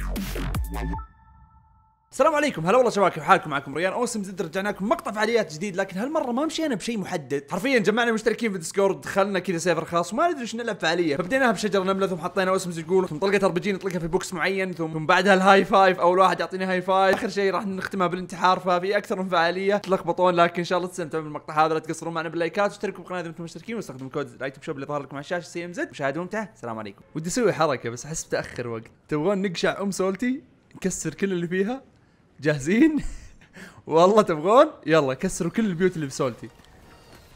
Yeah, yeah. السلام عليكم هلا والله شباب كيف حالكم معكم ريان اوسم زد رجعنا لكم مقطع فعاليات جديد لكن هالمره ما مشينا بشيء محدد حرفيا جمعنا مشتركين في الديسكورد دخلنا كذا سيفر خاص وما ندري ايش نلعب فعاليه فبديناها بشجر نمله ثم حطينا اوسم يقول ثم طلقه ار بي جي نطلقها في بوكس معين ثم بعدها الهاي فايف اول واحد يعطيني هاي فايف اخر شيء راح نختمها بالانتحار ففي اكثر من فعاليه تلخبطون لكن ان شاء الله تستمتعون بالمقطع هذا لا تقصرون معنا باللايكات واشتركوا بالقناه اذا انتم مشتركين واستخدموا كود الايتم شوب اللي ظهر لكم على الشاشه سي ام زد مشاهده ممتعه السلام عليكم ودي اسوي حركه بس احس بتاخر وقت تبغون نقشع ام سولتي نكسر كل اللي فيها جاهزين والله تبغون يلا كسروا كل البيوت اللي بسولتي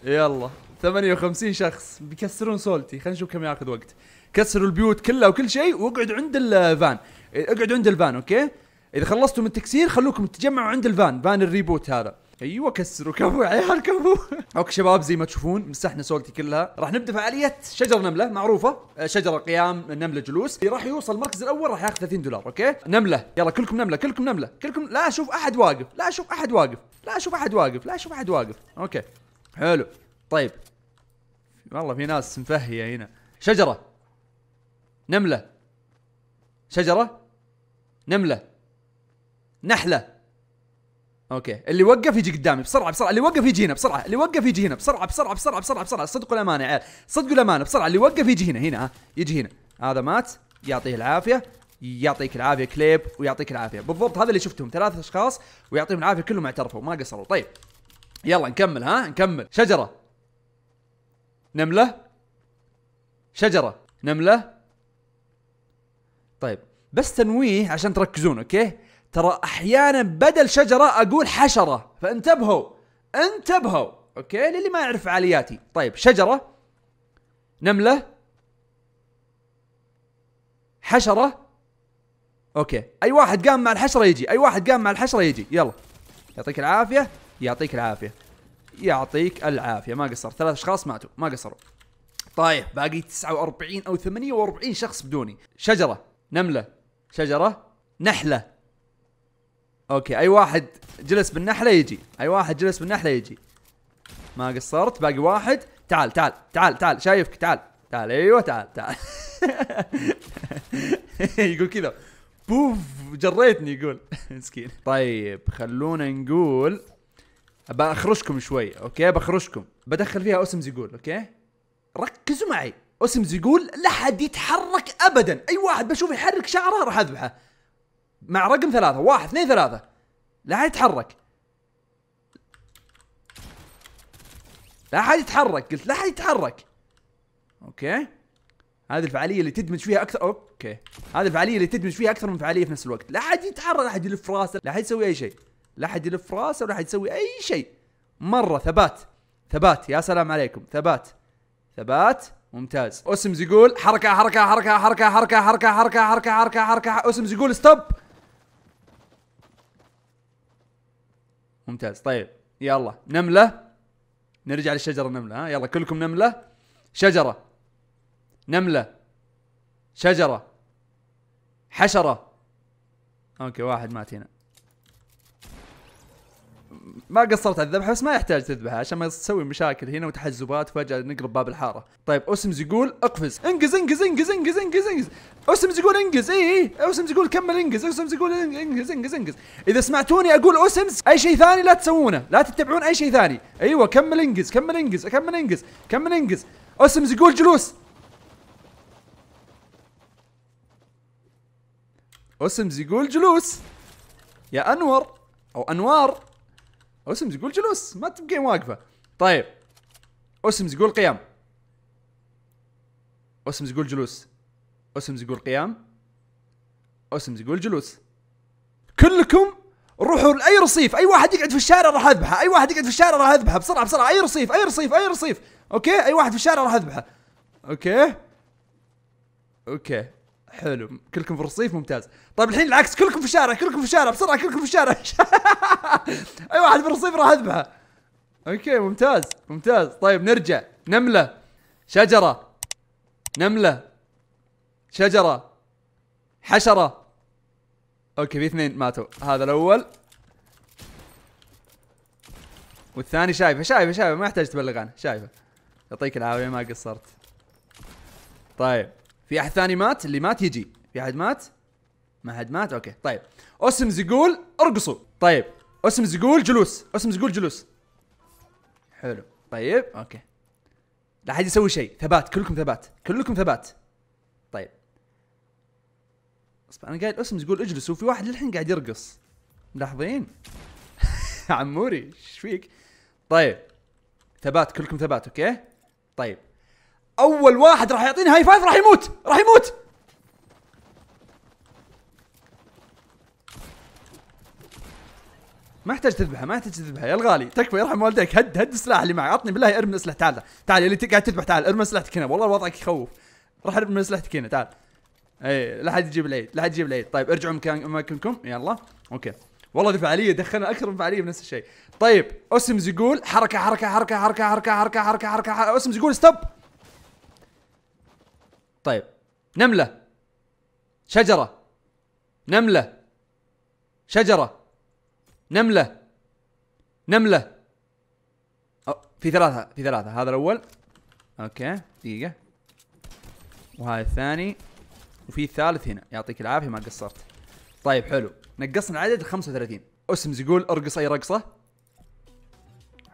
يلا 58 شخص بيكسرون سولتي خلينا نشوف كم ياخذ وقت كسروا البيوت كلها وكل شيء واقعدوا عند الفان اقعدوا عند الفان اوكي اذا خلصتوا من التكسير خلوكم تتجمعوا عند الفان فان الريبوت هذا ايوه كسروا كفو عيال كفو اوكي شباب زي ما تشوفون مسحنا سولتي كلها راح نبدا فعاليه شجر نمله معروفه آه، شجره قيام نمله جلوس اللي راح يوصل المركز الاول راح ياخذ 30 دولار اوكي نمله يلا كلكم نمله كلكم نمله كلكم لا اشوف احد واقف لا اشوف احد واقف لا اشوف احد واقف لا اشوف احد واقف اوكي حلو طيب والله في ناس مفهيه هنا شجره نمله شجره نمله نحله اوكي اللي وقف يجي قدامي بسرعه بسرعه اللي وقف يجي هنا بسرعه اللي وقف يجي هنا بسرعه بسرعه بسرعه بسرعه بسرعه صدقوا الامانه يا عيال صدقوا الامانه بسرعه اللي وقف يجي هنا هنا ها يجي هنا هذا مات يعطيه العافيه يعطيك العافيه كليب ويعطيك العافيه بالضبط هذا اللي شفتهم ثلاثة اشخاص ويعطيهم العافيه كلهم اعترفوا ما قصروا طيب يلا نكمل ها نكمل شجره نمله شجره نمله طيب بس تنويه عشان تركزون اوكي ترى احيانا بدل شجره اقول حشره فانتبهوا انتبهوا اوكي للي ما يعرف فعالياتي طيب شجره نمله حشره اوكي اي واحد قام مع الحشره يجي اي واحد قام مع الحشره يجي يلا يعطيك العافيه يعطيك العافيه يعطيك العافيه ما قصر ثلاث اشخاص ماتوا ما قصروا طيب باقي 49 او 48 شخص بدوني شجره نمله شجره نحله اوكي اي واحد جلس بالنحله يجي اي واحد جلس بالنحله يجي ما قصرت باقي واحد تعال تعال تعال تعال شايفك تعال تعال ايوه تعال تعال يقول كذا بوف جريتني يقول مسكين طيب خلونا نقول بخرشكم شوي اوكي بخرشكم بدخل فيها اسمز يقول اوكي ركزوا معي اسمز يقول لا حد يتحرك ابدا اي واحد بشوفه يحرك شعره راح اذبحه مع رقم ثلاثة واحد اثنين ثلاثة لا أحد يتحرك لا أحد يتحرك قلت لا أحد يتحرك أوكي هذه الفعالية اللي تدمج فيها أكثر أوكي هذه الفعالية اللي تدمج فيها أكثر من فعالية في نفس الوقت لا أحد يتحرك لا أحد يلف راسه لا أحد يسوي أي شيء لا أحد يلف راسه ولا أحد يسوي أي شيء مرة ثبات ثبات يا سلام عليكم ثبات ثبات ممتاز اوسمز يقول حركه حركه حركه حركه حركه حركه حركه حركه حركه حركه اوسمز يقول ستوب ممتاز طيب يلا نمله نرجع للشجره نمله ها يلا كلكم نمله شجره نمله شجره حشره اوكي واحد مات هنا ما قصرت على الذبحه بس ما يحتاج تذبحها عشان ما تسوي مشاكل هنا وتحزبات فجاه نقلب باب الحاره طيب اوسمز يقول اقفز انقز انقز انقز انقز انقز انقز اوسمز يقول انقز اي اي اوسمز يقول كمل انقز اوسمز يقول انقز انقز انقز اذا سمعتوني اقول اوسمز اي شيء ثاني لا تسوونه لا تتبعون اي شيء ثاني ايوه كمل انقز كمل انقز كمل انقز كمل انقز اوسمز يقول جلوس اوسمز يقول جلوس يا انور او انوار اوسمز يقول جلوس ما تبقين واقفه طيب اوسمز يقول قيام اوسمز يقول جلوس اوسمز يقول قيام اوسمز يقول جلوس كلكم روحوا لاي رصيف اي واحد يقعد في الشارع راح اذبحه اي واحد يقعد في الشارع راح اذبحه بسرعه بسرعه اي رصيف اي رصيف اي رصيف اوكي اي واحد في الشارع راح اذبحه اوكي اوكي حلو كلكم في الرصيف ممتاز طيب الحين العكس كلكم في الشارع كلكم في الشارع بسرعه كلكم في الشارع اي واحد في الرصيف راح اذبحه اوكي ممتاز ممتاز طيب نرجع نمله شجره نمله شجره حشره اوكي في اثنين ماتوا هذا الاول والثاني شايفه شايفه شايفه ما يحتاج تبلغ عنه شايفه يعطيك العافيه ما قصرت طيب في احد ثاني مات اللي مات يجي في احد مات ما حد مات اوكي طيب اسمز يقول ارقصوا طيب اسمز يقول جلوس اسمز يقول جلوس حلو طيب اوكي لا حد يسوي شيء ثبات كلكم ثبات كلكم ثبات طيب اصبر انا قايل اسمز يقول اجلسوا في واحد للحين قاعد يرقص ملاحظين عموري ايش فيك طيب ثبات كلكم ثبات اوكي طيب اول واحد راح يعطيني هاي فايف راح يموت راح يموت ما يحتاج تذبحها ما يحتاج تذبحها يا الغالي تكفى يرحم والديك هد هد السلاح اللي معي عطني بالله ارمي الاسلحه تعال تعال اللي قاعد تذبح تعال ارمي اسلحتك هنا والله وضعك يخوف راح ارمي اسلحتك هنا تعال اي لا حد يجيب العيد لا حد يجيب العيد طيب ارجعوا مكان اماكنكم يلا اوكي والله ذي فعاليه دخلنا اكثر من فعاليه بنفس الشيء طيب اوسمز يقول حركه حركه حركه حركه حركه حركه حركه حركه اوسمز يقول ستوب طيب نملة شجرة نملة شجرة نملة نملة أو في ثلاثة في ثلاثة هذا الأول أوكي دقيقة وهذا الثاني وفي الثالث هنا يعطيك العافية ما قصرت طيب حلو نقصنا العدد 35 اسمز يقول ارقص أي رقصة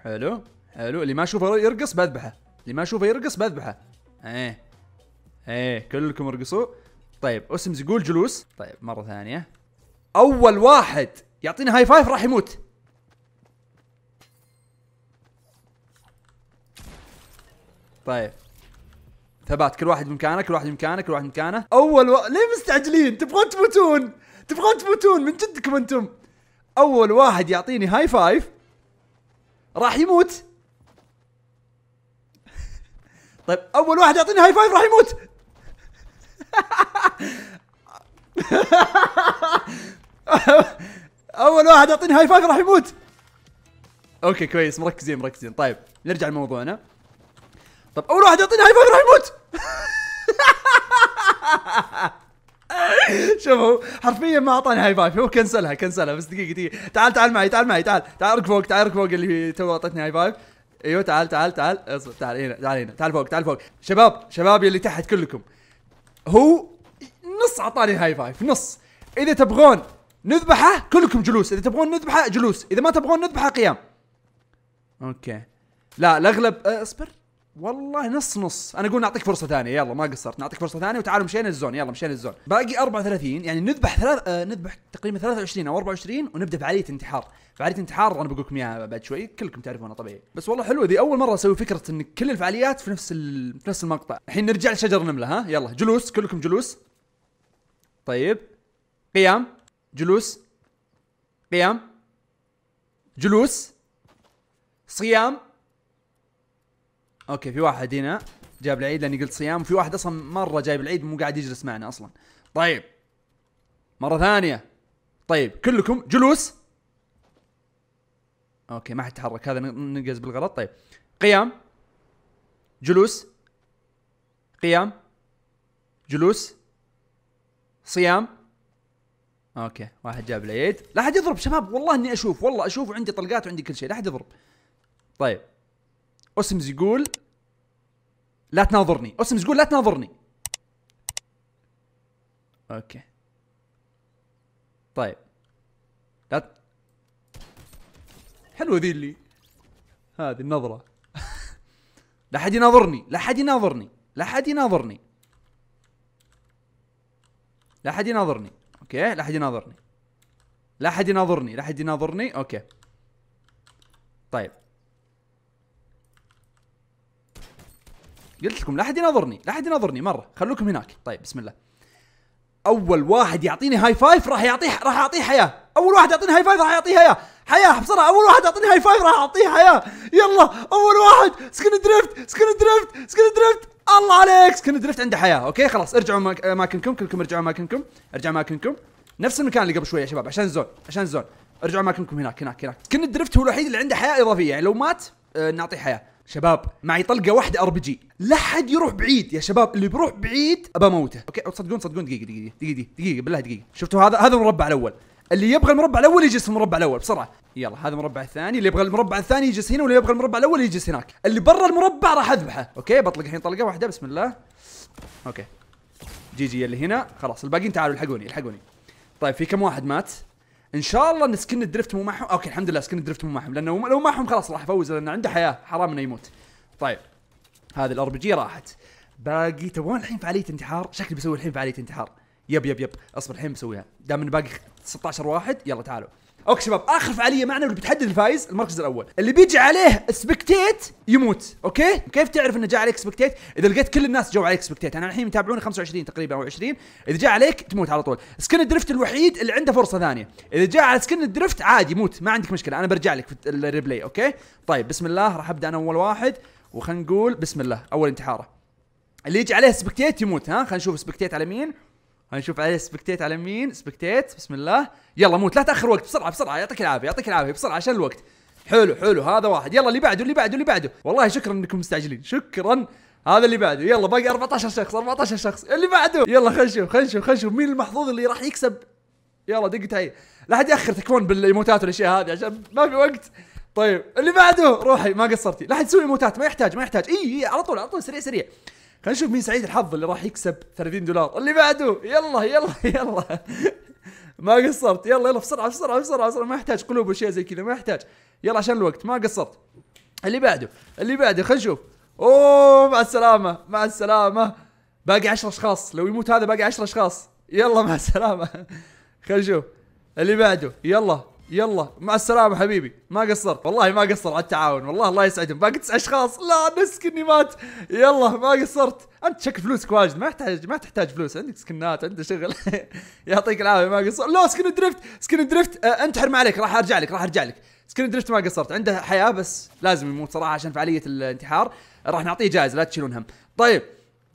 حلو حلو اللي ما أشوفه يرقص بذبحه اللي ما أشوفه يرقص بذبحه ايه ايه كلكم ارقصوا طيب اسمز يقول جلوس طيب مره ثانيه اول واحد يعطيني هاي فايف راح يموت طيب ثبات كل واحد بمكانه كل واحد بمكانه كل واحد بمكانه اول و... ليه مستعجلين تبغون تموتون تبغون تموتون من جدكم انتم اول واحد يعطيني هاي فايف راح يموت طيب اول واحد يعطيني هاي فايف راح يموت اول واحد يعطيني هاي فايف راح يموت اوكي كويس مركزين مركزين طيب نرجع لموضوعنا طب اول واحد يعطيني هاي فايف راح يموت شوفوا حرفيا ما اعطاني هاي فايف هو كنسلها كنسلها بس دقيقه دقيقه تعال تعال معي تعال معي تعال تعال ارك فوق تعال ارك فوق اللي تو اعطتني هاي فايف ايوه تعال تعال تعال اصبر تعال هنا تعال هنا تعال فوق تعال فوق شباب شباب يلي تحت كلكم هو نص اعطاني هاي فايف نص اذا تبغون نذبحه كلكم جلوس اذا تبغون نذبحه جلوس اذا ما تبغون نذبحه قيام اوكي لا الاغلب أه، اصبر والله نص نص انا اقول نعطيك فرصه ثانيه يلا ما قصرت نعطيك فرصه ثانيه وتعالوا مشينا الزون يلا مشينا الزون باقي 34 يعني نذبح ثلاث آه نذبح تقريبا 23 او 24 ونبدا بعاليه انتحار فعاليه انتحار انا بقول لكم اياها بعد شوي كلكم تعرفونها طبيعي بس والله حلوه ذي اول مره اسوي فكره ان كل الفعاليات في نفس ال... في نفس المقطع الحين نرجع لشجر النمله ها يلا جلوس كلكم جلوس طيب قيام جلوس قيام جلوس صيام اوكي في واحد هنا جاب العيد لاني قلت صيام وفي واحد اصلا مره جايب العيد مو قاعد يجلس معنا اصلا طيب مره ثانيه طيب كلكم جلوس اوكي ما حد تحرك هذا نقز بالغلط طيب قيام جلوس قيام جلوس صيام اوكي واحد جاب العيد لا احد يضرب شباب والله اني اشوف والله اشوف وعندي طلقات وعندي كل شيء لا احد يضرب طيب اسمز يقول لا تناظرني اسمز يقول لا تناظرني اوكي طيب لا ت... حلوه ذي اللي هذه النظره لا احد يناظرني لا احد يناظرني لا احد يناظرني لا احد يناظرني اوكي لا احد يناظرني لا احد يناظرني لا احد يناظرني اوكي طيب قلت لكم لا احد يناظرني لا احد يناظرني مره خلوكم هناك طيب بسم الله اول واحد يعطيني هاي فايف راح يعطيه راح اعطيه حياه اول واحد يعطيني هاي فايف راح يعطيه حياه حياه بسرعه اول واحد يعطيني هاي فايف راح اعطيه حياه يلا اول واحد سكن دريفت سكن دريفت سكن دريفت الله عليك سكن درفت عنده حياه اوكي خلاص ارجعوا اماكنكم كلكم ارجعوا اماكنكم ارجعوا اماكنكم نفس المكان اللي قبل شويه يا شباب عشان زون عشان زون ارجعوا اماكنكم هناك هناك هناك سكن الدريفت هو الوحيد اللي عنده حياه اضافيه يعني لو مات آه، نعطيه حياه شباب معي طلقه واحده ار بي جي لا حد يروح بعيد يا شباب اللي بيروح بعيد ابى موته اوكي تصدقون تصدقون دقيقه دقيقه دقيقه دقيقه بالله دقيقه شفتوا هذا هذا المربع الاول اللي يبغى المربع الاول يجلس في المربع الاول بسرعه يلا هذا المربع الثاني اللي يبغى المربع الثاني يجلس هنا واللي يبغى المربع الاول يجلس هناك اللي برا المربع راح اذبحه اوكي بطلق الحين طلقه واحده بسم الله اوكي جي جي اللي هنا خلاص الباقيين تعالوا الحقوني الحقوني طيب في كم واحد مات ان شاء الله ان سكن الدريفت مو معهم اوكي الحمد لله سكن الدريفت مو معهم لانه لو معهم خلاص راح افوز لان عنده حياه حرام انه يموت طيب هذه الار بي جي راحت باقي تبغون الحين فعاليه انتحار شكلي بسوي الحين فعاليه انتحار يب يب يب اصبر الحين مسويها دام من باقي 16 واحد يلا تعالوا اوكي شباب اخر فعاليه معنا واللي بتحدد الفايز المركز الاول اللي بيجي عليه سبكتيت يموت اوكي كيف تعرف انه جاء عليك سبكتيت اذا لقيت كل الناس جو عليك سبكتيت انا الحين متابعوني 25 تقريبا او 20 اذا جاء عليك تموت على طول سكن الدرفت الوحيد اللي عنده فرصه ثانيه اذا جاء على سكن الدرفت عادي يموت ما عندك مشكله انا برجع لك في الريبلاي اوكي طيب بسم الله راح ابدا انا اول واحد وخلينا نقول بسم الله اول انتحاره اللي يجي عليه سبكتيت يموت ها خلينا نشوف سبكتيت على مين هنشوف عليه سبكتيت على مين سبكتيت بسم الله يلا موت لا تاخر وقت بسرعه بسرعه يعطيك العافيه يعطيك العافيه بسرعه عشان الوقت حلو حلو هذا واحد يلا اللي بعده اللي بعده اللي بعده والله شكرا انكم مستعجلين شكرا هذا اللي بعده يلا باقي 14 شخص 14 شخص اللي بعده يلا خلينا نشوف خلينا نشوف خلينا نشوف مين المحظوظ اللي راح يكسب يلا دقت علي لا حد ياخر تكون بالايموتات والاشياء هذه عشان ما في وقت طيب اللي بعده روحي ما قصرتي لا حد يسوي ايموتات ما يحتاج ما يحتاج اي اي على طول على طول سريع سريع خلينا نشوف مين سعيد الحظ اللي راح يكسب 30 دولار اللي بعده يلا يلا يلا ما قصرت يلا يلا بسرعه بسرعه بسرعه بسرعه ما يحتاج قلوب وشيء زي كذا ما يحتاج يلا عشان الوقت ما قصرت اللي بعده اللي بعده خلينا نشوف اوه مع السلامه مع السلامه باقي 10 اشخاص لو يموت هذا باقي 10 اشخاص يلا مع السلامه خلينا نشوف اللي بعده يلا يلا مع السلامة حبيبي ما قصرت والله ما قصر على التعاون والله الله يسعدهم باقي تسع اشخاص لا نسك اني مات يلا ما قصرت انت شكل فلوسك واجد ما تحتاج ما تحتاج فلوس عندك سكنات عندك شغل يعطيك العافية ما قصرت لا سكن درفت سكن درفت آه انتحر ما عليك راح ارجع لك راح ارجع لك سكن دريفت ما قصرت عنده حياة بس لازم يموت صراحة عشان فعالية الانتحار راح نعطيه جائزة لا تشيلون هم طيب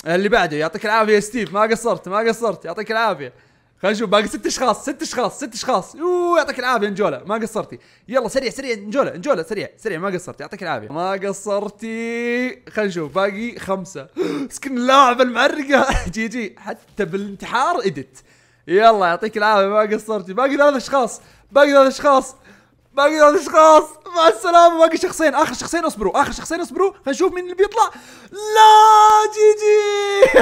اللي بعده يعطيك العافية ستيف ما قصرت ما قصرت يعطيك العافية خلينا نشوف باقي ست اشخاص ست اشخاص ست اشخاص يوه يعطيك العافيه نجولا ما قصرتي يلا سريع سريع نجولا نجولا سريع سريع ما قصرتي يعطيك العافيه ما قصرتي خلينا نشوف باقي خمسه سكن اللاعب المعرقه جي جي حتى بالانتحار ادت يلا يعطيك العافيه ما قصرتي باقي ثلاث اشخاص باقي ثلاث اشخاص باقي ثلاث اشخاص مع السلامه باقي شخصين اخر شخصين اصبروا اخر شخصين اصبروا خلينا نشوف مين اللي بيطلع لا جي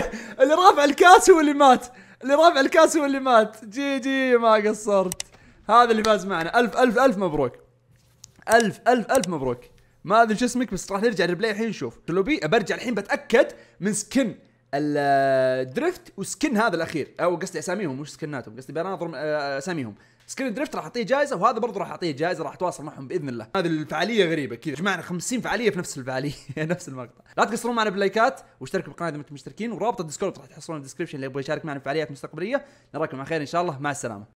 جي اللي رافع الكاس هو اللي مات اللي رافع الكاس هو اللي مات جي جي ما قصرت هذا اللي فاز معنا ألف ألف ألف مبروك ألف ألف ألف مبروك ما ادري شو اسمك بس راح نرجع للبلاي الحين نشوف تلوبي برجع الحين بتاكد من سكن الدريفت وسكن هذا الاخير او قصدي اساميهم مش سكناتهم قصدي بناظر آه، اساميهم سكرين دريفت راح اعطيه جائزه وهذا برضه راح اعطيه جائزه راح اتواصل معهم باذن الله هذه الفعاليه غريبه كذا جمعنا 50 فعاليه في نفس الفعاليه نفس المقطع لا تقصرون معنا باللايكات واشتركوا بالقناه اذا انتم مشتركين ورابط الديسكورد راح تحصلونه في الديسكربشن اللي يبغى يشارك معنا في فعاليات مستقبليه نراكم على خير ان شاء الله مع السلامه